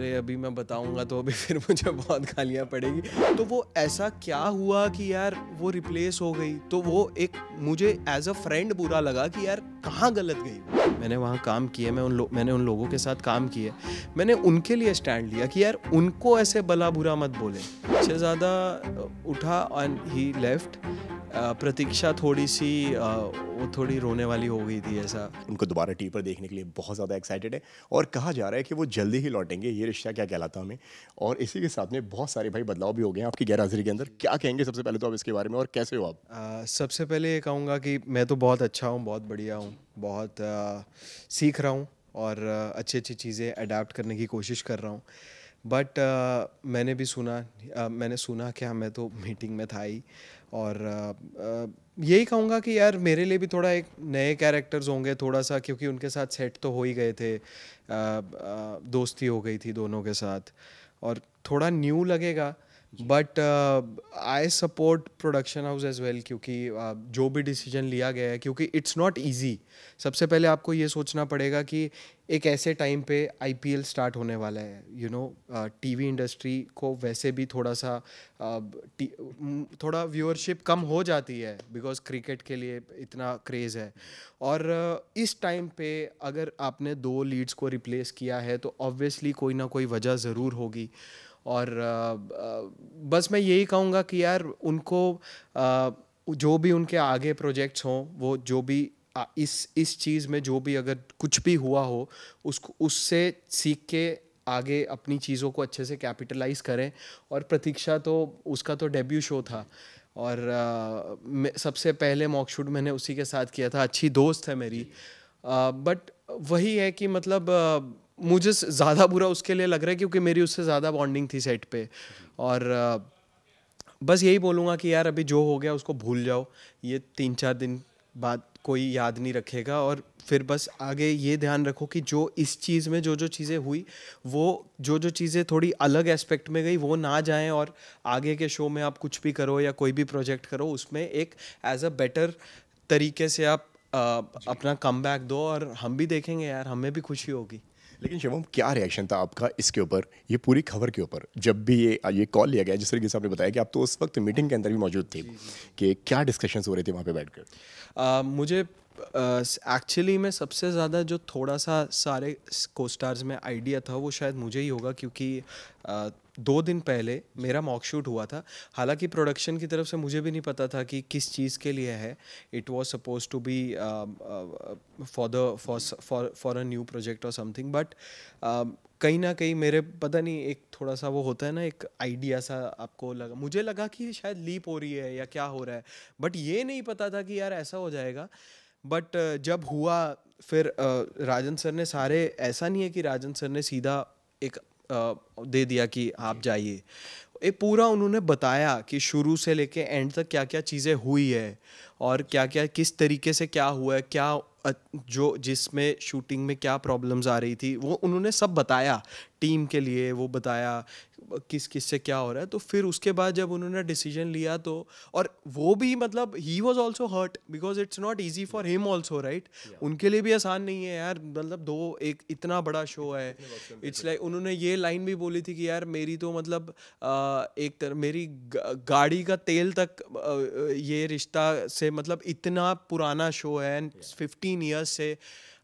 अरे अभी मैं बताऊंगा तो अभी फिर मुझे बहुत गालियाँ पड़ेगी तो वो ऐसा क्या हुआ कि यार वो रिप्लेस हो गई तो वो एक मुझे एज अ फ्रेंड बुरा लगा कि यार कहाँ गलत गई मैंने वहाँ काम किए मैं उन लोग मैंने उन लोगों के साथ काम किए मैंने उनके लिए स्टैंड लिया कि यार उनको ऐसे भला बुरा मत बोले ज़्यादा उठा एंड ही लेफ्ट प्रतीक्षा थोड़ी सी वो थोड़ी रोने वाली हो गई थी ऐसा उनको दोबारा टी पर देखने के लिए बहुत ज़्यादा एक्साइटेड है और कहा जा रहा है कि वो जल्दी ही लौटेंगे ये रिश्ता क्या कहलाता हमें और इसी के साथ में बहुत सारे भाई बदलाव भी हो गए हैं आपकी गैर के अंदर क्या कहेंगे सबसे पहले तो आप इसके बारे में और कैसे हो आप आ, सबसे पहले ये कहूँगा कि मैं तो बहुत अच्छा हूँ बहुत बढ़िया हूँ बहुत आ, सीख रहा हूँ और अच्छी अच्छी चीज़ें अडाप्ट करने की कोशिश कर रहा हूँ बट मैंने भी सुना मैंने सुना क्या हाँ, मैं तो मीटिंग में था ही और यही कहूँगा कि यार मेरे लिए भी थोड़ा एक नए कैरेक्टर्स होंगे थोड़ा सा क्योंकि उनके साथ सेट तो हो ही गए थे दोस्ती हो गई थी दोनों के साथ और थोड़ा न्यू लगेगा but I support production house as well क्योंकि uh, जो भी डिसीजन लिया गया है क्योंकि इट्स नॉट ईजी सबसे पहले आपको ये सोचना पड़ेगा कि एक ऐसे टाइम पे आई स्टार्ट होने वाला है यू नो टीवी इंडस्ट्री को वैसे भी थोड़ा सा uh, थोड़ा व्यूअरशिप कम हो जाती है बिकॉज क्रिकेट के लिए इतना क्रेज़ है और uh, इस टाइम पे अगर आपने दो लीड्स को रिप्लेस किया है तो ऑब्वियसली कोई ना कोई वजह ज़रूर होगी और uh, uh, बस मैं यही कहूँगा कि यार उनको uh, जो भी उनके आगे प्रोजेक्ट्स हों वो जो भी आ, इस इस चीज़ में जो भी अगर कुछ भी हुआ हो उसको उससे सीख के आगे अपनी चीज़ों को अच्छे से कैपिटलाइज करें और प्रतीक्षा तो उसका तो डेब्यू शो था और आ, सबसे पहले मॉक शूट मैंने उसी के साथ किया था अच्छी दोस्त है मेरी आ, बट वही है कि मतलब आ, मुझे ज़्यादा बुरा उसके लिए लग रहा है क्योंकि मेरी उससे ज़्यादा बॉन्डिंग थी सेट पे और आ, बस यही बोलूँगा कि यार अभी जो हो गया उसको भूल जाओ ये तीन चार दिन बाद कोई याद नहीं रखेगा और फिर बस आगे ये ध्यान रखो कि जो इस चीज़ में जो जो चीज़ें हुई वो जो जो चीज़ें थोड़ी अलग एस्पेक्ट में गई वो ना जाएं और आगे के शो में आप कुछ भी करो या कोई भी प्रोजेक्ट करो उसमें एक एज अ बेटर तरीके से आप आ, अपना कम बैक दो और हम भी देखेंगे यार हमें भी खुशी होगी लेकिन शिवम क्या रिएक्शन था आपका इसके ऊपर ये पूरी खबर के ऊपर जब भी ये ये कॉल लिया गया जिस तरीके से आपने बताया कि आप तो उस वक्त मीटिंग के अंदर भी मौजूद थे कि क्या डिस्कशंस हो रहे थे वहाँ पे बैठकर कर मुझे एक्चुअली uh, में सबसे ज़्यादा जो थोड़ा सा सारे को स्टार्स में आइडिया था वो शायद मुझे ही होगा क्योंकि uh, दो दिन पहले मेरा मॉक शूट हुआ था हालांकि प्रोडक्शन की तरफ से मुझे भी नहीं पता था कि किस चीज़ के लिए है it was suppose to be for the for for a new project और समथिंग बट कहीं ना कहीं मेरे पता नहीं एक थोड़ा सा वो होता है ना एक आइडिया सा आपको लगा मुझे लगा कि शायद लीप हो रही है या क्या हो रहा है बट ये नहीं पता था कि यार ऐसा हो जाएगा बट uh, जब हुआ फिर uh, राजन सर ने सारे ऐसा नहीं है कि राजन सर ने सीधा एक दे दिया कि आप जाइए ये पूरा उन्होंने बताया कि शुरू से लेके एंड तक क्या क्या चीज़ें हुई है और क्या क्या किस तरीके से क्या हुआ है क्या जो जिसमें शूटिंग में क्या प्रॉब्लम्स आ रही थी वो उन्होंने सब बताया टीम के लिए वो बताया किस किस से क्या हो रहा है तो फिर उसके बाद जब उन्होंने डिसीजन लिया तो और वो भी मतलब he was also hurt because it's not easy for him also right उनके लिए भी आसान नहीं है यार मतलब दो एक इतना बड़ा शो है इट्स लाइक like, उन्होंने ये लाइन भी बोली थी कि यार मेरी तो मतलब एक तरह मेरी गाड़ी का तेल तक ये रिश्ता से मतलब इतना पुराना शो है एंड फिफ्टीन ईयर्स से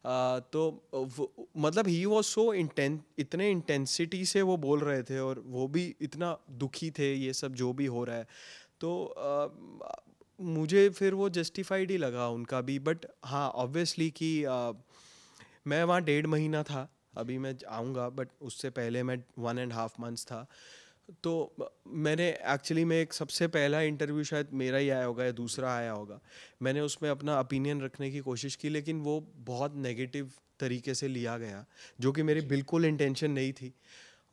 तो मतलब ही वॉज सो इंटें इतने इंटेंसिटी से वो बोल रहे थे और वो भी इतना दुखी थे ये सब जो भी हो रहा है तो मुझे फिर वो जस्टिफाइड ही लगा उनका भी बट हाँ ऑब्वियसली कि मैं वहाँ डेढ़ महीना था अभी मैं आऊँगा बट उससे पहले मैं वन एंड हाफ मंथ्स था तो मैंने एक्चुअली में एक सबसे पहला इंटरव्यू शायद मेरा ही आया होगा या दूसरा आया होगा मैंने उसमें अपना ओपिनियन रखने की कोशिश की लेकिन वो बहुत नेगेटिव तरीके से लिया गया जो कि मेरी बिल्कुल इंटेंशन नहीं थी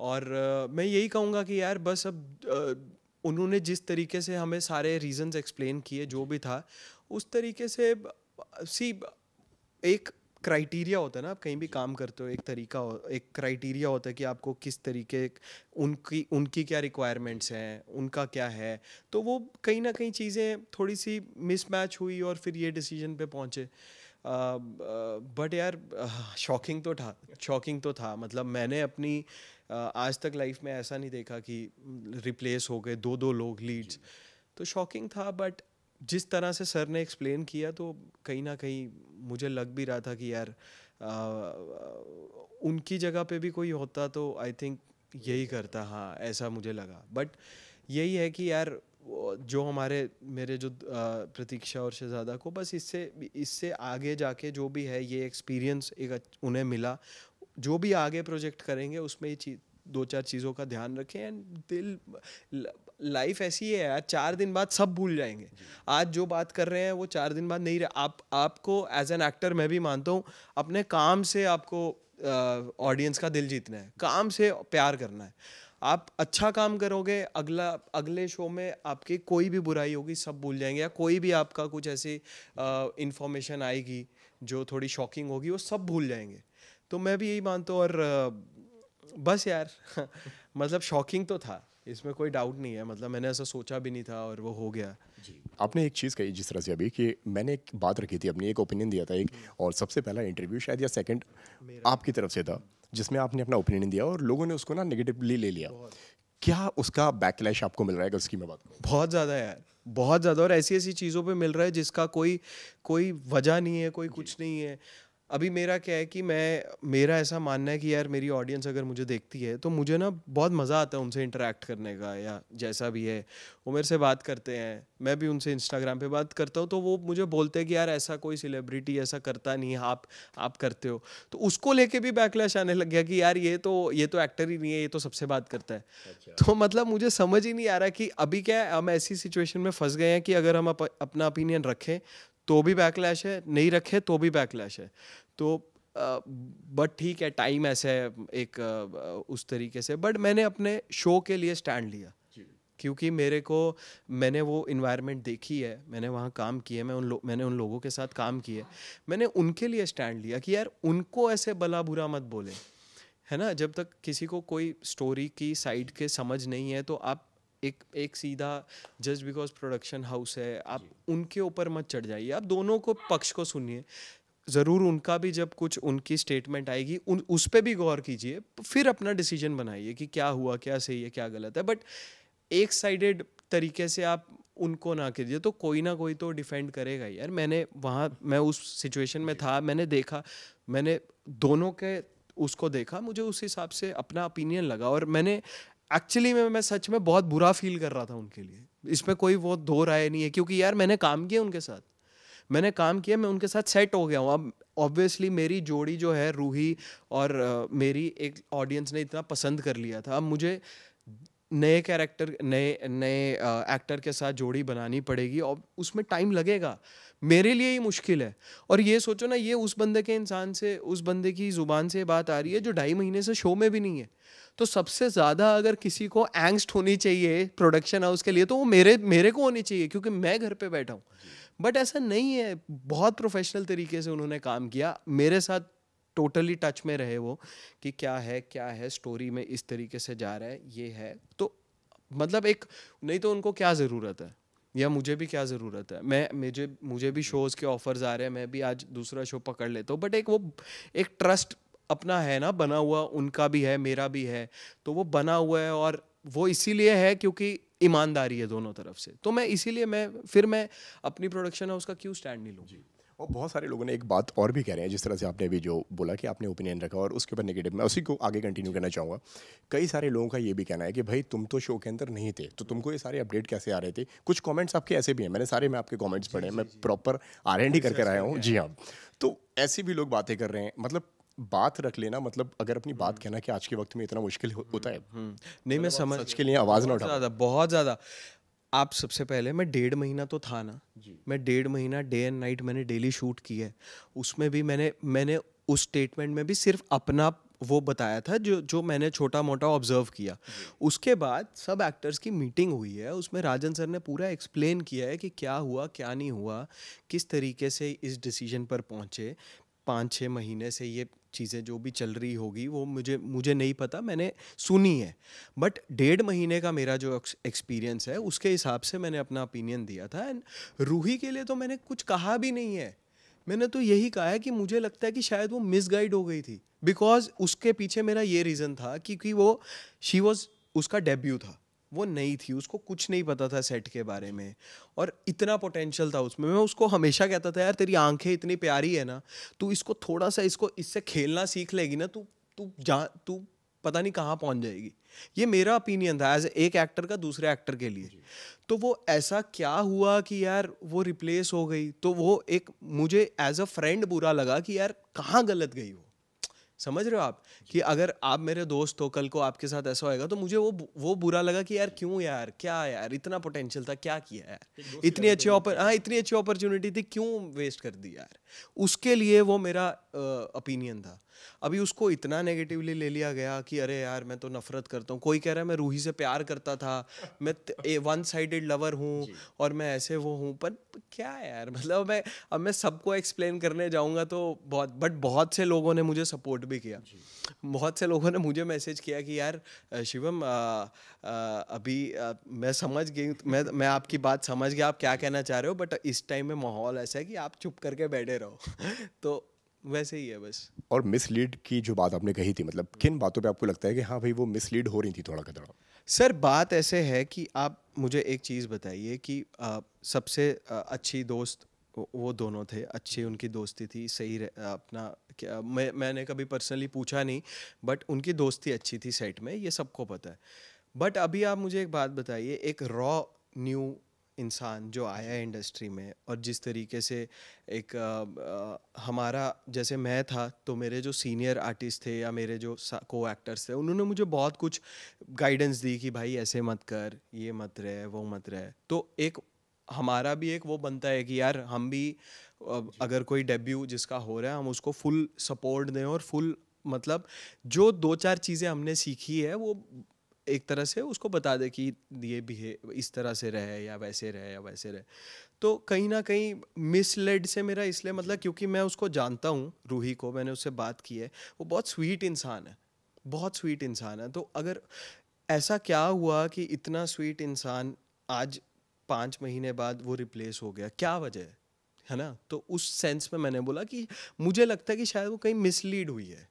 और uh, मैं यही कहूँगा कि यार बस अब uh, उन्होंने जिस तरीके से हमें सारे रीजंस एक्सप्लेन किए जो भी था उस तरीके से सी एक क्राइटेरिया होता है ना आप कहीं भी काम करते हो एक तरीका हो एक क्राइटेरिया होता है कि आपको किस तरीके उनकी उनकी क्या रिक्वायरमेंट्स हैं उनका क्या है तो वो कहीं ना कहीं चीज़ें थोड़ी सी मिसमैच हुई और फिर ये डिसीजन पे पहुँचे बट यार शॉकिंग तो था शॉकिंग तो था मतलब मैंने अपनी आज तक लाइफ में ऐसा नहीं देखा कि रिप्लेस हो गए दो दो लोग लीड्स तो शॉकिंग था बट जिस तरह से सर ने एक्सप्लेन किया तो कहीं ना कहीं मुझे लग भी रहा था कि यार आ, उनकी जगह पे भी कोई होता तो आई थिंक यही करता हाँ ऐसा मुझे लगा बट यही है कि यार जो हमारे मेरे जो प्रतीक्षा और शहजादा को बस इससे इससे आगे जाके जो भी है ये एक्सपीरियंस एक उन्हें मिला जो भी आगे प्रोजेक्ट करेंगे उसमें ये चीज़ दो चार चीज़ों का ध्यान रखें एंड दिल लाइफ ऐसी है यार चार दिन बाद सब भूल जाएंगे आज जो बात कर रहे हैं वो चार दिन बाद नहीं रहे आप आपको एज एन एक्टर मैं भी मानता हूँ अपने काम से आपको ऑडियंस का दिल जीतना है काम से प्यार करना है आप अच्छा काम करोगे अगला अगले शो में आपकी कोई भी बुराई होगी सब भूल जाएंगे या कोई भी आपका कुछ ऐसी इन्फॉर्मेशन आएगी जो थोड़ी शॉकिंग होगी वो सब भूल जाएंगे तो मैं भी यही मानता हूँ और बस यार मतलब शॉकिंग तो था इसमें कोई डाउट नहीं है मतलब मैंने ऐसा सोचा भी नहीं था और वो हो गया जी आपने एक चीज़ कही जिस तरह से अभी कि मैंने एक बात रखी थी अपनी एक ओपिनियन दिया था एक और सबसे पहला इंटरव्यू शायद या सेकंड आपकी तरफ से था जिसमें आपने अपना ओपिनियन दिया और लोगों ने उसको ना नेगेटिवली ले लिया क्या उसका बैकलैश आपको मिल रहा है उसकी मैं बात बहुत ज़्यादा यार बहुत ज़्यादा और ऐसी ऐसी चीज़ों पर मिल रहा है जिसका कोई कोई वजह नहीं है कोई कुछ नहीं है अभी मेरा क्या है कि मैं मेरा ऐसा मानना है कि यार मेरी ऑडियंस अगर मुझे देखती है तो मुझे ना बहुत मज़ा आता है उनसे इंटरेक्ट करने का या जैसा भी है वो मेरे से बात करते हैं मैं भी उनसे इंस्टाग्राम पे बात करता हूँ तो वो मुझे बोलते हैं कि यार ऐसा कोई सेलिब्रिटी ऐसा करता नहीं आप आप करते हो तो उसको लेके भी बैकलैश आने लग गया कि यार ये तो ये तो एक्टर ही नहीं है ये तो सबसे बात करता है अच्छा। तो मतलब मुझे समझ ही नहीं आ रहा कि अभी क्या है हम ऐसी सिचुएशन में फंस गए हैं कि अगर हम अप, अपना ओपिनियन रखें तो भी बैकलैश है नहीं रखे तो भी बैकलैश है तो बट ठीक है टाइम ऐसे है एक uh, उस तरीके से बट मैंने अपने शो के लिए स्टैंड लिया क्योंकि मेरे को मैंने वो इन्वायरमेंट देखी है मैंने वहाँ काम किए मैं उन मैंने उन लोगों के साथ काम किए मैंने उनके लिए स्टैंड लिया कि यार उनको ऐसे भला बुरा मत बोले है ना जब तक किसी को कोई स्टोरी की साइड के समझ नहीं है तो आप एक एक सीधा जस्ट बिकॉज प्रोडक्शन हाउस है आप उनके ऊपर मत चढ़ जाइए आप दोनों को पक्ष को सुनिए ज़रूर उनका भी जब कुछ उनकी स्टेटमेंट आएगी उन उस पर भी गौर कीजिए फिर अपना डिसीजन बनाइए कि क्या हुआ क्या सही है क्या गलत है बट एक साइडेड तरीके से आप उनको ना कीजिए तो कोई ना कोई तो डिफेंड करेगा यार मैंने वहाँ मैं उस सिचुएशन में था मैंने देखा मैंने दोनों के उसको देखा मुझे उस हिसाब से अपना ओपिनियन लगा और मैंने एक्चुअली में मैं सच में बहुत बुरा फील कर रहा था उनके लिए इसमें कोई वो दो राय नहीं है क्योंकि यार मैंने काम किया उनके साथ मैंने काम किया मैं उनके साथ सेट हो गया हूँ अब ऑब्वियसली मेरी जोड़ी जो है रूही और uh, मेरी एक ऑडियंस ने इतना पसंद कर लिया था अब मुझे नए कैरेक्टर नए नए एक्टर के साथ जोड़ी बनानी पड़ेगी और उसमें टाइम लगेगा मेरे लिए ही मुश्किल है और ये सोचो ना ये उस बंदे के इंसान से उस बंदे की ज़ुबान से बात आ रही है जो ढाई महीने से शो में भी नहीं है तो सबसे ज़्यादा अगर किसी को एंगस्ट होनी चाहिए प्रोडक्शन हाउस के लिए तो वो मेरे मेरे को होनी चाहिए क्योंकि मैं घर पे बैठा हूँ बट ऐसा नहीं है बहुत प्रोफेशनल तरीके से उन्होंने काम किया मेरे साथ टोटली टच में रहे वो कि क्या है क्या है स्टोरी में इस तरीके से जा रहा है ये है तो मतलब एक नहीं तो उनको क्या ज़रूरत है या मुझे भी क्या ज़रूरत है मैं मुझे मुझे भी शोज़ के ऑफर्स आ रहे हैं मैं भी आज दूसरा शो पकड़ लेता हूँ बट एक वो एक ट्रस्ट अपना है ना बना हुआ उनका भी है मेरा भी है तो वो बना हुआ है और वो इसीलिए है क्योंकि ईमानदारी है दोनों तरफ से तो मैं इसीलिए मैं फिर मैं अपनी प्रोडक्शन है उसका क्यों स्टैंड नहीं लूँ जी और बहुत सारे लोगों ने एक बात और भी कह रहे हैं जिस तरह से आपने भी जो बोला कि आपने ओपिनियन रखा और उसके ऊपर नेगेटिव मैं उसी को आगे कंटिन्यू करना चाहूँगा कई सारे लोगों का ये भी कहना है कि भाई तुम तो शो के अंदर नहीं थे तो तुमको ये सारे अपडेट कैसे आ रहे थे कुछ कॉमेंट्स आपके ऐसे भी हैं मैंने सारे में आपके कॉमेंट्स पढ़े मैं प्रॉपर आर एंड डी करके आया हूँ जी हाँ तो ऐसे भी लोग बातें कर रहे हैं मतलब बात रख लेना मतलब अगर अपनी बात हम्म। कहना कि आज के वक्त में इतना मुश्किल होता है हम्म, हम्म। नहीं मैं समझ सच के लिए आवाज़ ना उठा बहुत ज़्यादा आप सबसे पहले मैं डेढ़ महीना तो था ना मैं डेढ़ महीना डे एंड नाइट मैंने डेली शूट की है उसमें भी मैंने मैंने उस स्टेटमेंट में भी सिर्फ अपना वो बताया था जो जो मैंने छोटा मोटा ऑब्जर्व किया उसके बाद सब एक्टर्स की मीटिंग हुई है उसमें राजन सर ने पूरा एक्सप्लेन किया है कि क्या हुआ क्या नहीं हुआ किस तरीके से इस डिसीजन पर पहुंचे पाँच छः महीने से ये चीज़ें जो भी चल रही होगी वो मुझे मुझे नहीं पता मैंने सुनी है बट डेढ़ महीने का मेरा जो एक्सपीरियंस है उसके हिसाब से मैंने अपना ओपिनियन दिया था एंड रूही के लिए तो मैंने कुछ कहा भी नहीं है मैंने तो यही कहा है कि मुझे लगता है कि शायद वो मिसगाइड हो गई थी बिकॉज उसके पीछे मेरा ये रीज़न था क्योंकि वो शी वॉज उसका डेब्यू था वो नहीं थी उसको कुछ नहीं पता था सेट के बारे में और इतना पोटेंशियल था उसमें मैं उसको हमेशा कहता था यार तेरी आंखें इतनी प्यारी है ना तू इसको थोड़ा सा इसको इससे खेलना सीख लेगी ना तू तू जा तू पता नहीं कहाँ पहुँच जाएगी ये मेरा ओपिनियन था एज एक एक्टर का दूसरे एक्टर के लिए तो वो ऐसा क्या हुआ कि यार वो रिप्लेस हो गई तो वो एक मुझे एज अ फ्रेंड बुरा लगा कि यार कहाँ गलत गई वो समझ रहे हो आप कि अगर आप मेरे दोस्त हो कल को आपके साथ ऐसा होएगा तो मुझे वो वो बुरा लगा कि यार क्यों यार क्या यार इतना पोटेंशियल था क्या किया यार इतनी अच्छी ऑपर हाँ इतनी अच्छी अपॉर्चुनिटी थी क्यों वेस्ट कर दी यार उसके लिए वो मेरा ओपिनियन था अभी उसको इतना नेगेटिवली ले लिया गया कि अरे यार मैं तो नफरत करता हूँ कोई कह रहा है मैं रूही से प्यार करता था मैं वन साइडेड लवर हूँ और मैं ऐसे वो हूँ पर क्या यार मतलब मैं अब मैं सबको एक्सप्लेन करने जाऊँगा तो बहुत बट बहुत से लोगों ने मुझे सपोर्ट सपोर्ट भी किया बहुत से लोगों ने मुझे मैसेज किया कि यार शिवम आ, आ, अभी आ, मैं समझ गई मैं मैं आपकी बात समझ गया आप क्या कहना चाह रहे हो बट इस टाइम में माहौल ऐसा है कि आप चुप करके बैठे रहो तो वैसे ही है बस और मिसलीड की जो बात आपने कही थी मतलब किन बातों पे आपको लगता है कि हाँ भाई वो मिसलीड हो रही थी थोड़ा का थोड़ा सर बात ऐसे है कि आप मुझे एक चीज़ बताइए कि आ, सबसे आ, अच्छी दोस्त वो दोनों थे अच्छी उनकी दोस्ती थी सही अपना क्या मैं मैंने कभी पर्सनली पूछा नहीं बट उनकी दोस्ती अच्छी थी सेट में ये सबको पता है बट अभी आप मुझे एक बात बताइए एक रॉ न्यू इंसान जो आया है इंडस्ट्री में और जिस तरीके से एक आ, आ, हमारा जैसे मैं था तो मेरे जो सीनियर आर्टिस्ट थे या मेरे जो को एक्टर्स थे उन्होंने मुझे बहुत कुछ गाइडेंस दी कि भाई ऐसे मत कर ये मत रहे वो मत रहे तो एक हमारा भी एक वो बनता है कि यार हम भी अगर कोई डेब्यू जिसका हो रहा है हम उसको फुल सपोर्ट दें और फुल मतलब जो दो चार चीज़ें हमने सीखी है वो एक तरह से उसको बता दे कि ये है इस तरह से रहे या वैसे रहे या वैसे रहे तो कहीं ना कहीं मिसलेड से मेरा इसलिए मतलब क्योंकि मैं उसको जानता हूँ रूही को मैंने उससे बात की है वो बहुत स्वीट इंसान है बहुत स्वीट इंसान है तो अगर ऐसा क्या हुआ कि इतना स्वीट इंसान आज पाँच महीने बाद वो रिप्लेस हो गया क्या वजह है है ना तो उस सेंस में मैंने बोला कि मुझे लगता है कि शायद वो कहीं मिसलीड हुई है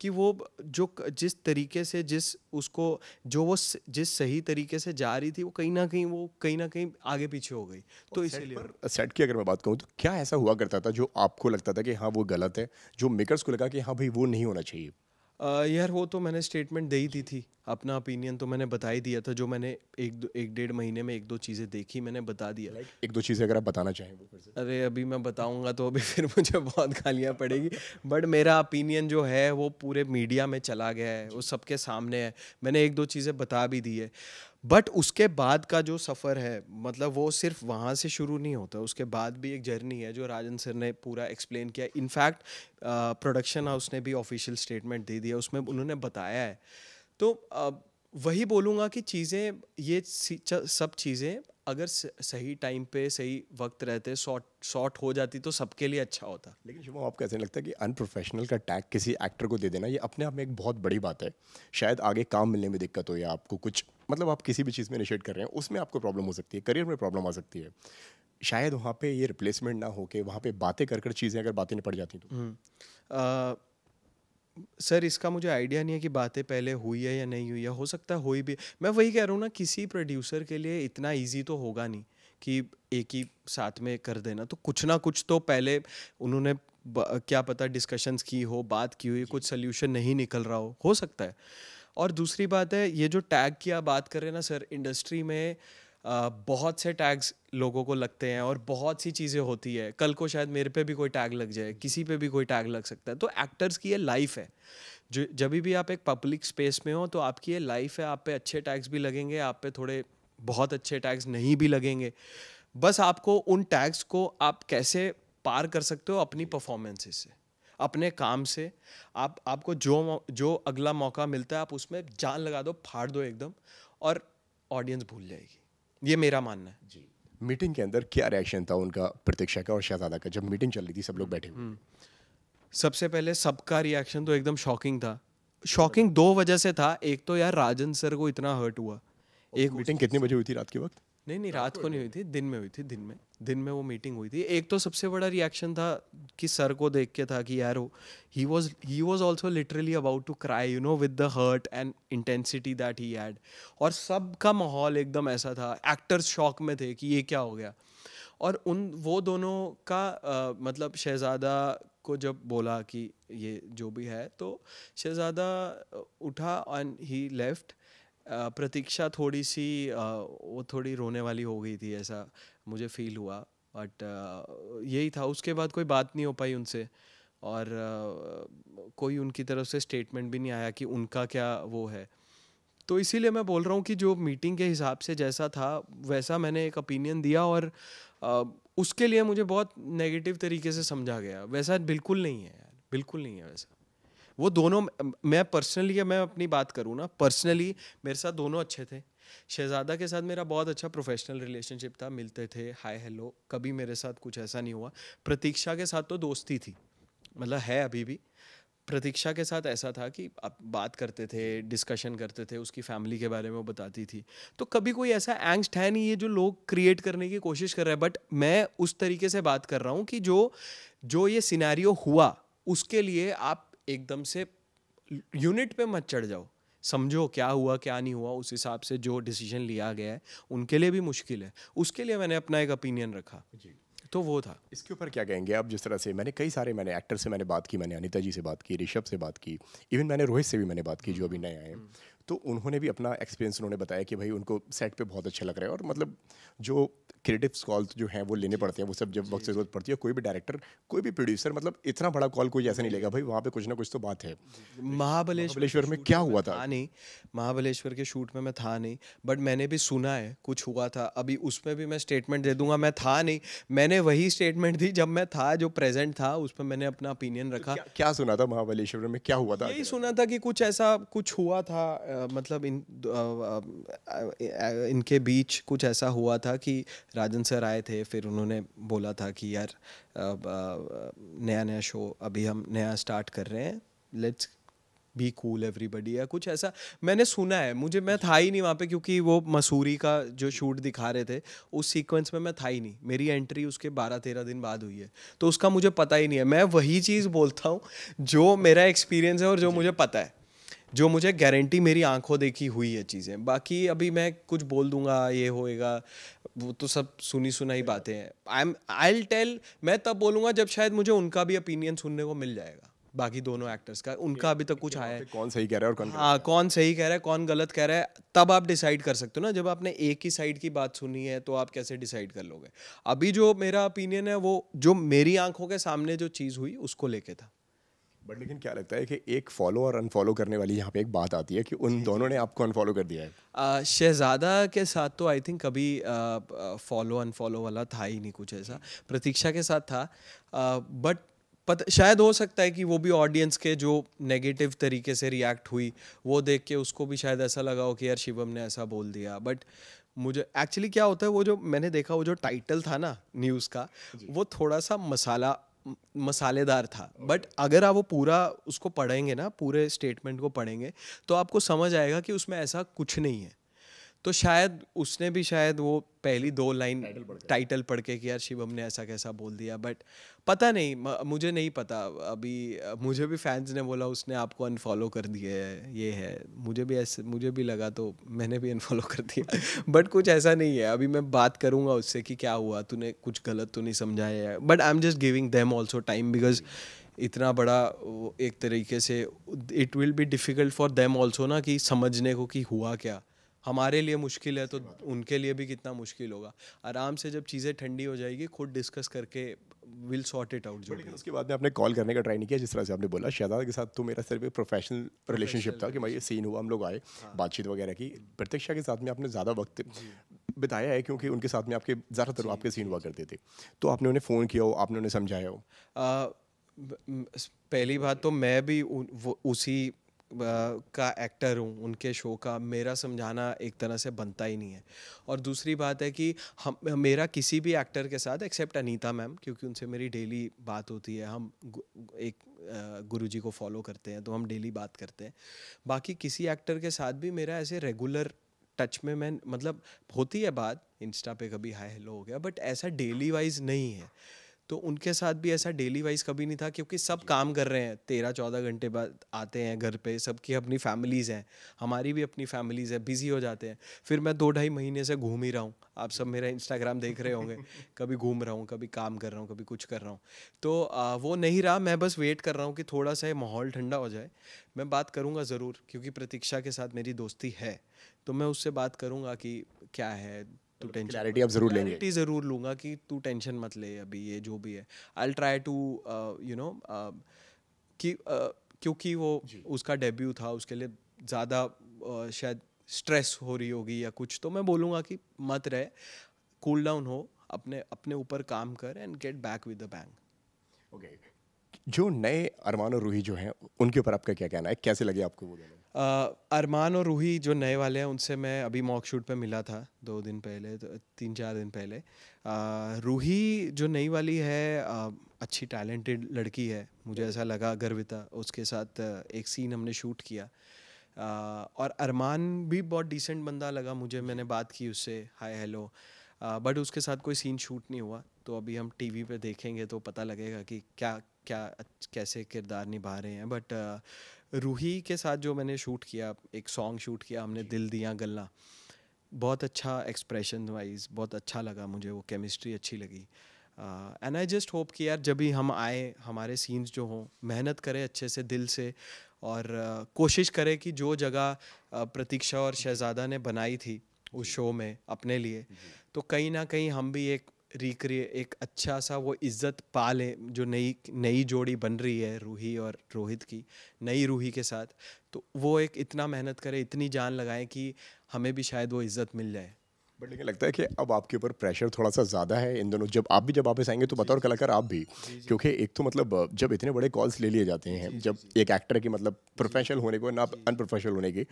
कि वो जो जिस तरीके से जिस उसको जो वो जिस सही तरीके से जा रही थी वो कहीं ना कहीं वो कहीं ना कहीं आगे पीछे हो गई तो इसीलिए सेट की अगर मैं बात करूँ तो क्या ऐसा हुआ करता था जो आपको लगता था कि हाँ वो गलत है जो मेकर्स को लगा कि हाँ भाई वो नहीं होना चाहिए यार वो तो मैंने स्टेटमेंट दे ही दी थी अपना ओपिनियन तो मैंने बता ही दिया था जो मैंने एक दो एक डेढ़ महीने में एक दो चीज़ें देखी मैंने बता दिया like, एक दो चीज़ें अगर आप बताना चाहेंगे अरे अभी मैं बताऊंगा तो अभी फिर मुझे बहुत गालियाँ पड़ेगी बट मेरा ओपिनियन जो है वो पूरे मीडिया में चला गया है वो सबके सामने है मैंने एक दो चीज़ें बता भी दी है बट उसके बाद का जो सफ़र है मतलब वो सिर्फ वहाँ से शुरू नहीं होता उसके बाद भी एक जर्नी है जो राजन सर ने पूरा एक्सप्लेन किया इनफैक्ट प्रोडक्शन हाउस ने भी ऑफिशियल स्टेटमेंट दे दिया उसमें उन्होंने बताया है तो uh, वही बोलूँगा कि चीज़ें ये सब चीज़ें अगर सही टाइम पे सही वक्त रहते शॉर्ट शॉर्ट हो जाती तो सबके लिए अच्छा होता लेकिन शुभम आपको ऐसे लगता है कि अनप्रोफेशनल का टैग किसी एक्टर को दे देना ये अपने आप में एक बहुत बड़ी बात है शायद आगे काम मिलने में दिक्कत हो या आपको कुछ मतलब आप किसी भी चीज़ में इनिशिएट कर रहे हैं उसमें आपको प्रॉब्लम हो सकती है करियर में प्रॉब्लम आ सकती है शायद वहाँ पे ये रिप्लेसमेंट ना हो के वहाँ पे बातें कर कर चीज़ें अगर बातें नहीं पड़ जाती तो हम्म। सर इसका मुझे आइडिया नहीं है कि बातें पहले हुई है या नहीं हुई है हो सकता है हुई भी मैं वही कह रहा हूँ ना किसी प्रोड्यूसर के लिए इतना इजी तो होगा नहीं कि एक ही साथ में कर देना तो कुछ ना कुछ तो पहले उन्होंने क्या पता डिस्कशंस की हो बात की हुई कुछ सोल्यूशन नहीं निकल रहा हो हो सकता है और दूसरी बात है ये जो टैग की बात कर रहे हैं ना सर इंडस्ट्री में बहुत से टैग्स लोगों को लगते हैं और बहुत सी चीज़ें होती है कल को शायद मेरे पे भी कोई टैग लग जाए किसी पे भी कोई टैग लग सकता है तो एक्टर्स की ये लाइफ है जो जब भी आप एक पब्लिक स्पेस में हो तो आपकी ये लाइफ है आप पे अच्छे टैग्स भी लगेंगे आप पे थोड़े बहुत अच्छे टैग्स नहीं भी लगेंगे बस आपको उन टैग्स को आप कैसे पार कर सकते हो अपनी परफॉर्मेंसेस से अपने काम से आप आपको जो जो अगला मौका मिलता है आप उसमें जान लगा दो फाड़ दो एकदम और ऑडियंस भूल जाएगी ये मेरा मानना है जी मीटिंग के अंदर क्या रिएक्शन था उनका प्रतीक्षा का और शहजादा का जब मीटिंग चल रही थी सब लोग बैठे हुए हम्म। सबसे पहले सबका रिएक्शन तो एकदम शॉकिंग था शॉकिंग दो वजह से था एक तो यार राजन सर को इतना हर्ट हुआ एक मीटिंग कितने बजे हुई थी रात के वक्त नहीं नहीं रात को नहीं हुई थी दिन में हुई थी दिन में दिन में वो मीटिंग हुई थी एक तो सबसे बड़ा रिएक्शन था कि सर को देख के था कि यार he was he was also literally about to cry you know with the hurt and intensity that he had और सब का माहौल एकदम ऐसा था एक्टर्स शॉक में थे कि ये क्या हो गया और उन वो दोनों का आ, मतलब शहजादा को जब बोला कि ये जो भी है तो शहजादा उठा एंड ही लेफ्ट प्रतीक्षा थोड़ी सी वो थोड़ी रोने वाली हो गई थी ऐसा मुझे फील हुआ बट यही था उसके बाद कोई बात नहीं हो पाई उनसे और कोई उनकी तरफ से स्टेटमेंट भी नहीं आया कि उनका क्या वो है तो इसीलिए मैं बोल रहा हूँ कि जो मीटिंग के हिसाब से जैसा था वैसा मैंने एक ओपिनियन दिया और उसके लिए मुझे बहुत नेगेटिव तरीके से समझा गया वैसा बिल्कुल नहीं है यार बिल्कुल नहीं है वैसा वो दोनों मैं पर्सनली मैं अपनी बात करूँ ना पर्सनली मेरे साथ दोनों अच्छे थे शहज़ादा के साथ मेरा बहुत अच्छा प्रोफेशनल रिलेशनशिप था मिलते थे हाय हेलो कभी मेरे साथ कुछ ऐसा नहीं हुआ प्रतीक्षा के साथ तो दोस्ती थी मतलब है अभी भी प्रतीक्षा के साथ ऐसा था कि आप बात करते थे डिस्कशन करते थे उसकी फैमिली के बारे में वो बताती थी तो कभी कोई ऐसा एंगस्ट है नहीं है जो लोग क्रिएट करने की कोशिश कर रहे हैं बट मैं उस तरीके से बात कर रहा हूँ कि जो जो ये सिनेरियो हुआ उसके लिए आप एकदम से यूनिट पे मत चढ़ जाओ समझो क्या हुआ क्या नहीं हुआ उस हिसाब से जो डिसीजन लिया गया है उनके लिए भी मुश्किल है उसके लिए मैंने अपना एक ओपिनियन रखा जी तो वो था इसके ऊपर क्या कहेंगे आप जिस तरह से मैंने कई सारे मैंने एक्टर से मैंने बात की मैंने अनिता जी से बात की ऋषभ से बात की इवन मैंने रोहित से भी मैंने बात की जो अभी हम्म। नए आए हैं तो उन्होंने भी अपना एक्सपीरियंस उन्होंने बताया कि भाई उनको सेट पे बहुत अच्छा लग रहा है और मतलब जो क्रिएटिव कॉल जो है वो लेने पड़ते हैं वो सब जब वक्त से जरूरत पड़ती है कोई भी डायरेक्टर कोई भी प्रोड्यूसर मतलब इतना बड़ा कॉल कोई ऐसा नहीं लेगा भाई वहाँ पे कुछ ना कुछ तो बात है महाबलेश्वर में क्या हुआ था नहीं महाबलेश्वर के शूट में मैं था नहीं बट मैंने भी सुना है कुछ हुआ था अभी उसमें भी मैं स्टेटमेंट दे दूंगा मैं था नहीं मैंने वही स्टेटमेंट दी जब मैं था जो प्रेजेंट था उस पर मैंने अपना ओपिनियन तो रखा क्या सुना था महाबलेश्वर में क्या हुआ था यही सुना था कि कुछ ऐसा कुछ हुआ था मतलब इन इनके बीच कुछ ऐसा हुआ था कि राजन सर आए थे फिर उन्होंने बोला था कि यार नया नया शो अभी हम नया स्टार्ट कर रहे हैं लेट्स बी कूल एवरीबडी या कुछ ऐसा मैंने सुना है मुझे मैं था ही नहीं वहाँ पे क्योंकि वो मसूरी का जो शूट दिखा रहे थे उस सीक्वेंस में मैं था ही नहीं मेरी एंट्री उसके बारह तेरह दिन बाद हुई है तो उसका मुझे पता ही नहीं है मैं वही चीज़ बोलता हूँ जो मेरा एक्सपीरियंस है और जो मुझे पता है जो मुझे गारंटी मेरी आंखों देखी हुई है चीज़ें बाकी अभी मैं कुछ बोल दूंगा ये होएगा वो तो सब सुनी सुनाई बातें हैं आई एम आई टेल मैं तब बोलूंगा जब शायद मुझे उनका भी ओपिनियन सुनने को मिल जाएगा बाकी दोनों एक्टर्स का उनका अभी तक कुछ आया है कौन सही कह रहा है और कौन हाँ कौन सही कह रहा है कौन गलत कह रहा है तब आप डिसाइड कर सकते हो ना जब आपने एक ही साइड की बात सुनी है तो आप कैसे डिसाइड कर लोगे अभी जो मेरा ओपिनियन है वो जो मेरी आंखों के सामने जो चीज़ हुई उसको लेके था बट लेकिन क्या लगता है कि एक फॉलो और अनफॉलो करने वाली यहाँ पे एक बात आती है कि उन दोनों ने आपको अनफॉलो कर दिया है शहज़ादा के साथ तो आई थिंक कभी फॉलो अनफॉलो वाला था ही नहीं कुछ ऐसा प्रतीक्षा के साथ था बट पत शायद हो सकता है कि वो भी ऑडियंस के जो नेगेटिव तरीके से रिएक्ट हुई वो देख के उसको भी शायद ऐसा लगा हो कि यार शिवम ने ऐसा बोल दिया बट मुझे एक्चुअली क्या होता है वो जो मैंने देखा वो जो टाइटल था ना न्यूज़ का वो थोड़ा सा मसाला मसालेदार था बट अगर आप वो पूरा उसको पढ़ेंगे ना पूरे स्टेटमेंट को पढ़ेंगे तो आपको समझ आएगा कि उसमें ऐसा कुछ नहीं है तो शायद उसने भी शायद वो पहली दो लाइन टाइटल पढ़ के कि यार शिवम ने ऐसा कैसा बोल दिया बट पता नहीं मुझे नहीं पता अभी मुझे भी फैंस ने बोला उसने आपको अनफॉलो कर दिया है ये है मुझे भी ऐसे मुझे भी लगा तो मैंने भी अनफॉलो कर दिया बट कुछ ऐसा नहीं है अभी मैं बात करूँगा उससे कि क्या हुआ तूने कुछ गलत तो नहीं समझाया है but I am just giving them also time because इतना बड़ा एक तरीके से it will be difficult for them also ना कि समझने को कि हुआ क्या हमारे लिए मुश्किल है तो उनके लिए भी कितना मुश्किल होगा आराम से जब चीज़ें ठंडी हो जाएगी खुद डिस्कस करके विल सॉर्ट इट आउट जो उसके बाद में आपने कॉल करने का ट्राई नहीं किया जिस तरह से आपने बोला शहजादा के साथ तो मेरा सिर्फ एक प्रोफेशनल रिलेशनशिप था कि भाई ये सीन हुआ हम लोग आए हाँ। बातचीत वगैरह की प्रत्यक्षा के साथ में आपने ज़्यादा वक्त बिताया है क्योंकि उनके साथ में आपके ज़्यादातर आपके सीन हुआ करते थे तो आपने उन्हें फ़ोन किया हो आपने उन्हें समझाया हो पहली बात तो मैं भी उसी का एक्टर हूँ उनके शो का मेरा समझाना एक तरह से बनता ही नहीं है और दूसरी बात है कि हम मेरा किसी भी एक्टर के साथ एक्सेप्ट अनीता मैम क्योंकि उनसे मेरी डेली बात होती है हम एक गुरु जी को फॉलो करते हैं तो हम डेली बात करते हैं बाकी किसी एक्टर के साथ भी मेरा ऐसे रेगुलर टच में मैं मतलब होती है बात इंस्टा पे कभी हाई हेलो हो गया बट ऐसा डेली वाइज नहीं है तो उनके साथ भी ऐसा डेली वाइज कभी नहीं था क्योंकि सब काम कर रहे हैं तेरह चौदह घंटे बाद आते हैं घर पे सबकी अपनी फैमिलीज़ हैं हमारी भी अपनी फैमिलीज़ है बिज़ी हो जाते हैं फिर मैं दो ढाई महीने से घूम ही रहा हूँ आप सब मेरा इंस्टाग्राम देख रहे होंगे कभी घूम रहा हूँ कभी काम कर रहा हूँ कभी कुछ कर रहा हूँ तो आ, वो नहीं रहा मैं बस वेट कर रहा हूँ कि थोड़ा सा माहौल ठंडा हो जाए मैं बात करूँगा ज़रूर क्योंकि प्रतीक्षा के साथ मेरी दोस्ती है तो मैं उससे बात करूँगा कि क्या है तू क्लैरिटी अब जरूर लेंगे क्लैरिटी जरूर लूंगा कि तू टेंशन मत ले अभी ये जो भी है I try to you know कि uh, क्योंकि वो उसका डेब्यू था उसके लिए ज़्यादा uh, शायद स्ट्रेस हो रही होगी या कुछ तो मैं बोलूँगा कि मत रहे कूल डाउन हो अपने अपने ऊपर काम कर and get back with the bang okay जो नए अरमान और रूही जो हैं उनके ऊपर आपका क्या कहना है कैसे लगे आपको वो दोनों अरमान और रूही जो नए वाले हैं उनसे मैं अभी मॉक शूट पे मिला था दो दिन पहले तो तीन चार दिन पहले रूही जो नई वाली है अच्छी टैलेंटेड लड़की है मुझे ऐसा लगा गर्विता उसके साथ एक सीन हमने शूट किया और अरमान भी बहुत डिसेंट बंदा लगा मुझे मैंने बात की उससे हाय हेलो बट उसके साथ कोई सीन शूट नहीं हुआ तो अभी हम टीवी पे देखेंगे तो पता लगेगा कि क्या क्या कैसे किरदार निभा रहे हैं बट रूही के साथ जो मैंने शूट किया एक सॉन्ग शूट किया हमने दिल दिया गल्ला बहुत अच्छा एक्सप्रेशन वाइज बहुत अच्छा लगा मुझे वो केमिस्ट्री अच्छी लगी एंड आई जस्ट होप कि यार जब भी हम आए हमारे सीन्स जो हों मेहनत करें अच्छे से दिल से और uh, कोशिश करें कि जो जगह uh, प्रतीक्षा और शहजादा ने बनाई थी उस शो में अपने लिए तो कहीं ना कहीं हम भी एक रिक्रिए एक अच्छा सा वो इज्जत पा लें जो नई नई जोड़ी बन रही है रूही और रोहित की नई रूही के साथ तो वो एक इतना मेहनत करें इतनी जान लगाएं कि हमें भी शायद वो इज्जत मिल जाए बट लेकिन लगता है कि अब आपके ऊपर प्रेशर थोड़ा सा ज़्यादा है इन दोनों जब आप भी जब वापस आएंगे तो बतौर कलाकार आप भी क्योंकि एक तो मतलब जब इतने बड़े कॉल्स ले लिए जाते हैं जब एक एक्टर की मतलब प्रोफेशनल होने को ना अनप्रोफेशनल होने की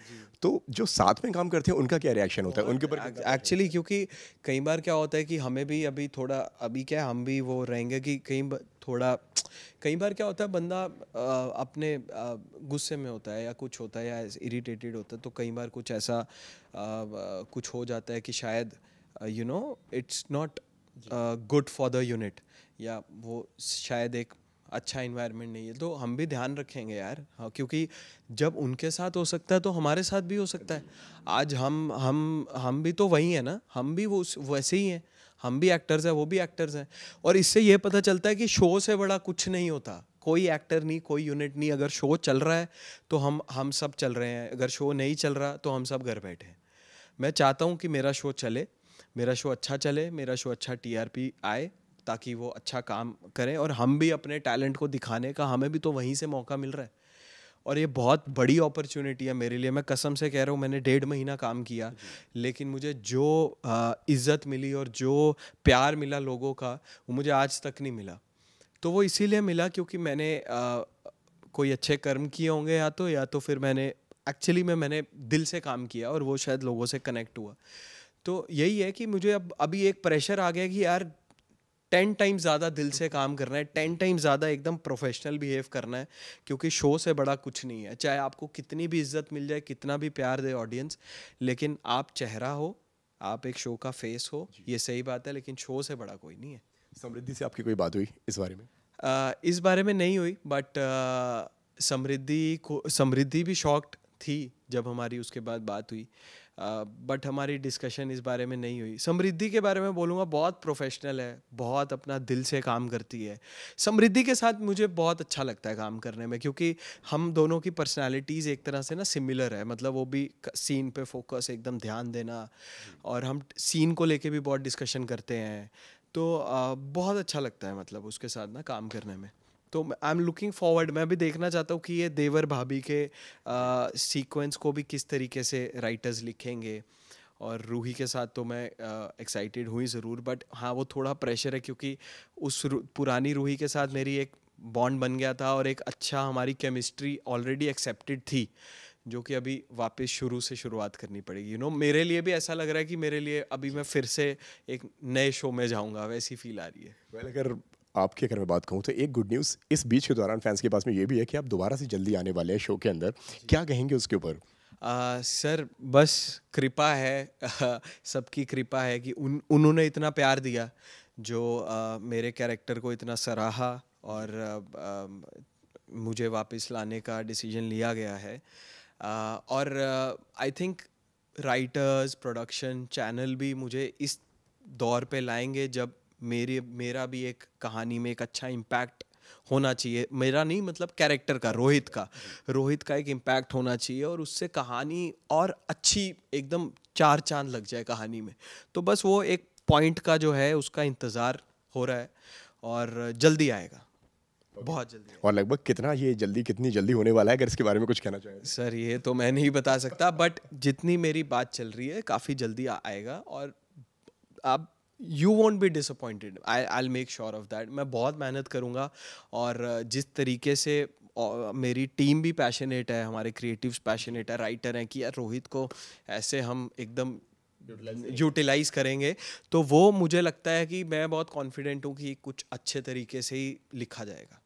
तो जो साथ में काम करते हैं उनका क्या रिएक्शन होता है उनके ऊपर एक्चुअली क्योंकि कई बार क्या होता है कि हमें भी अभी थोड़ा अभी क्या हम भी वो रहेंगे कि कहीं थोड़ा कई बार क्या होता है बंदा अपने गुस्से में होता है या कुछ होता है या इरीटेटेड होता है तो कई बार कुछ ऐसा कुछ हो जाता है कि शायद you know it's not good for the unit या वो शायद एक अच्छा इन्वायरमेंट नहीं है तो हम भी ध्यान रखेंगे यार हाँ क्योंकि जब उनके साथ हो सकता है तो हमारे साथ भी हो सकता है आज हम हम हम भी तो वही है ना हम भी वो वैसे ही हैं हम भी एक्टर्स हैं वो भी एक्टर्स हैं और इससे ये पता चलता है कि शो से बड़ा कुछ नहीं होता कोई एक्टर नहीं कोई यूनिट नहीं अगर शो चल रहा है तो हम हम सब चल रहे हैं अगर शो नहीं चल रहा तो हम सब घर बैठे हैं मैं चाहता हूँ कि मेरा शो चले मेरा शो अच्छा चले मेरा शो अच्छा टीआरपी आए ताकि वो अच्छा काम करें और हम भी अपने टैलेंट को दिखाने का हमें भी तो वहीं से मौका मिल रहा है और ये बहुत बड़ी अपॉर्चुनिटी है मेरे लिए मैं कसम से कह रहा हूँ मैंने डेढ़ महीना काम किया लेकिन मुझे जो इज़्ज़त मिली और जो प्यार मिला लोगों का वो मुझे आज तक नहीं मिला तो वो इसीलिए मिला क्योंकि मैंने आ, कोई अच्छे कर्म किए होंगे या तो या तो फिर मैंने एक्चुअली में मैंने दिल से काम किया और वो शायद लोगों से कनेक्ट हुआ तो यही है कि मुझे अब अभी एक प्रेशर आ गया कि यार टेन टाइम ज़्यादा दिल से काम करना है टेन टाइम ज़्यादा एकदम प्रोफेशनल बिहेव करना है क्योंकि शो से बड़ा कुछ नहीं है चाहे आपको कितनी भी इज्जत मिल जाए कितना भी प्यार दे ऑडियंस लेकिन आप चेहरा हो आप एक शो का फेस हो ये सही बात है लेकिन शो से बड़ा कोई नहीं है समृद्धि से आपकी कोई बात हुई इस बारे में आ, इस बारे में नहीं हुई बट समृद्धि को समृद्धि भी शॉक्ड थी जब हमारी उसके बाद बात हुई बट uh, हमारी डिस्कशन इस बारे में नहीं हुई समृद्धि के बारे में बोलूँगा बहुत प्रोफेशनल है बहुत अपना दिल से काम करती है समृद्धि के साथ मुझे बहुत अच्छा लगता है काम करने में क्योंकि हम दोनों की पर्सनालिटीज़ एक तरह से ना सिमिलर है मतलब वो भी सीन पे फोकस एकदम ध्यान देना और हम सीन को लेके भी बहुत डिस्कशन करते हैं तो uh, बहुत अच्छा लगता है मतलब उसके साथ ना काम करने में तो आई एम लुकिंग फॉरवर्ड मैं भी देखना चाहता हूँ कि ये देवर भाभी के सीक्वेंस को भी किस तरीके से राइटर्स लिखेंगे और रूही के साथ तो मैं एक्साइटेड हुई ज़रूर बट हाँ वो थोड़ा प्रेशर है क्योंकि उस पुरानी रूही के साथ मेरी एक बॉन्ड बन गया था और एक अच्छा हमारी केमिस्ट्री ऑलरेडी एक्सेप्टेड थी जो कि अभी वापस शुरू से शुरुआत करनी पड़ेगी यू you नो know, मेरे लिए भी ऐसा लग रहा है कि मेरे लिए अभी मैं फिर से एक नए शो में जाऊंगा वैसी फील आ रही है well, अगर आपकी अगर मैं बात कहूँ तो एक गुड न्यूज़ इस बीच के दौरान फैंस के पास में ये भी है कि आप दोबारा से जल्दी आने वाले हैं शो के अंदर क्या कहेंगे उसके ऊपर सर बस कृपा है सबकी कृपा है कि उन उन्होंने इतना प्यार दिया जो आ, मेरे कैरेक्टर को इतना सराहा और आ, आ, मुझे वापस लाने का डिसीजन लिया गया है और I think writers production channel भी मुझे इस दौर पे लाएंगे जब मेरे मेरा भी एक कहानी में एक अच्छा इम्पैक्ट होना चाहिए मेरा नहीं मतलब कैरेक्टर का रोहित का रोहित का एक इम्पैक्ट होना चाहिए और उससे कहानी और अच्छी एकदम चार चांद लग जाए कहानी में तो बस वो एक पॉइंट का जो है उसका इंतज़ार हो रहा है और जल्दी आएगा Okay. बहुत जल्दी और लगभग कितना ये जल्दी कितनी जल्दी होने वाला है अगर इसके बारे में कुछ कहना चाहें सर ये तो मैं नहीं बता सकता बट जितनी मेरी बात चल रही है काफ़ी जल्दी आएगा और आप you won't be disappointed I I make sure of that मैं बहुत मेहनत करूँगा और जिस तरीके से और मेरी टीम भी पैशनेट है हमारे क्रिएटिव्स पैशनेट है राइटर हैं कि यार रोहित को ऐसे हम एकदम यूटिलाइज करेंगे तो वो मुझे लगता है कि मैं बहुत कॉन्फिडेंट हूँ कि कुछ अच्छे तरीके से ही लिखा जाएगा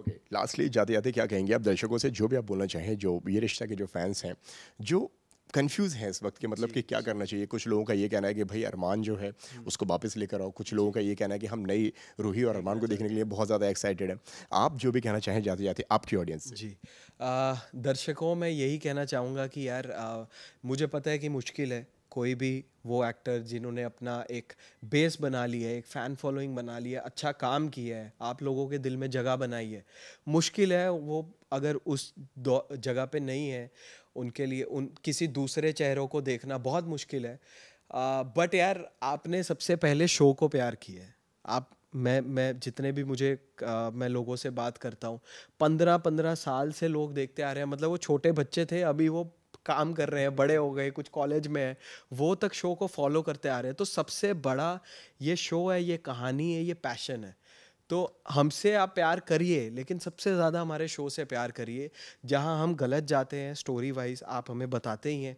ओके लास्टली जाते जाते क्या कहेंगे आप दर्शकों से जो भी आप बोलना चाहें जो ये रिश्ता के जो फैंस हैं जो कंफ्यूज हैं इस वक्त के मतलब कि क्या करना चाहिए कुछ लोगों का ये कहना है कि भाई अरमान जो है हम्म। उसको वापस लेकर आओ कुछ लोगों का ये कहना है कि हम नई रूही और अरमान को देखने के लिए बहुत ज़्यादा एक्साइटेड है आप जो भी कहना चाहें जाते जाते आपकी ऑडियंस जी आ, दर्शकों मैं यही कहना चाहूँगा कि यार आ, मुझे पता है कि मुश्किल है कोई भी वो एक्टर जिन्होंने अपना एक बेस बना लिया है एक फ़ैन फॉलोइंग बना लिया अच्छा काम किया है आप लोगों के दिल में जगह बनाई है मुश्किल है वो अगर उस जगह पे नहीं है उनके लिए उन किसी दूसरे चेहरों को देखना बहुत मुश्किल है बट यार आपने सबसे पहले शो को प्यार किया है आप मैं मैं जितने भी मुझे आ, मैं लोगों से बात करता हूँ पंद्रह पंद्रह साल से लोग देखते आ रहे हैं मतलब वो छोटे बच्चे थे अभी वो काम कर रहे हैं बड़े हो गए कुछ कॉलेज में है वो तक शो को फॉलो करते आ रहे हैं तो सबसे बड़ा ये शो है ये कहानी है ये पैशन है तो हमसे आप प्यार करिए लेकिन सबसे ज़्यादा हमारे शो से प्यार करिए जहाँ हम गलत जाते हैं स्टोरी वाइज आप हमें बताते ही हैं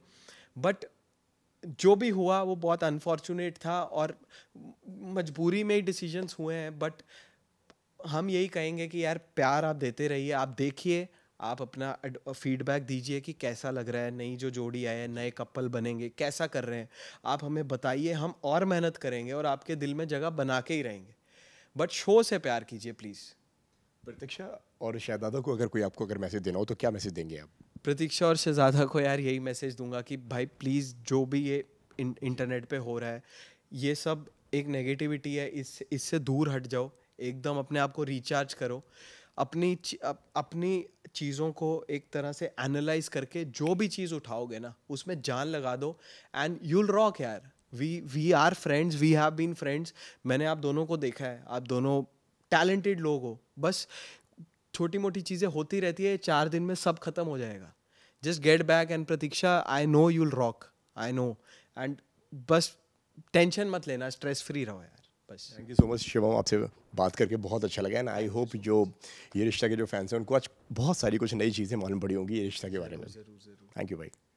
बट जो भी हुआ वो बहुत अनफॉर्चुनेट था और मजबूरी में ही डिसीजंस हुए हैं बट हम यही कहेंगे कि यार प्यार आप देते रहिए आप देखिए आप अपना फीडबैक दीजिए कि कैसा लग रहा है नई जो जोड़ी आए नए कपल बनेंगे कैसा कर रहे हैं आप हमें बताइए हम और मेहनत करेंगे और आपके दिल में जगह बना के ही रहेंगे बट शो से प्यार कीजिए प्लीज़ प्रतीक्षा और शहजादा को अगर कोई आपको अगर मैसेज देना हो तो क्या मैसेज देंगे आप प्रतीक्षा और शहजादा को यार यही मैसेज दूंगा कि भाई प्लीज़ जो भी ये इंटरनेट पे हो रहा है ये सब एक नेगेटिविटी है इस इससे दूर हट जाओ एकदम अपने आप को रिचार्ज करो अपनी अपनी चीज़ों को एक तरह से एनालाइज करके जो भी चीज़ उठाओगे ना उसमें जान लगा दो एंड यूल रॉक यार we we are friends we have been friends मैंने आप दोनों को देखा है आप दोनों टैलेंटेड लोग हो बस छोटी मोटी चीज़ें होती रहती है चार दिन में सब खत्म हो जाएगा just get back and Pratiksha I know you'll rock I know and बस टेंशन मत लेना स्ट्रेस फ्री रहो यार बस thank you so much Shivam आपसे बात करके बहुत अच्छा लगा एंड आई होप जो ये रिश्ता के जो फैंस हैं उनको आज बहुत सारी कुछ नई चीज़ें मालूम पड़ी होंगी ये रिश्ता के बारे में थैंक यू भाई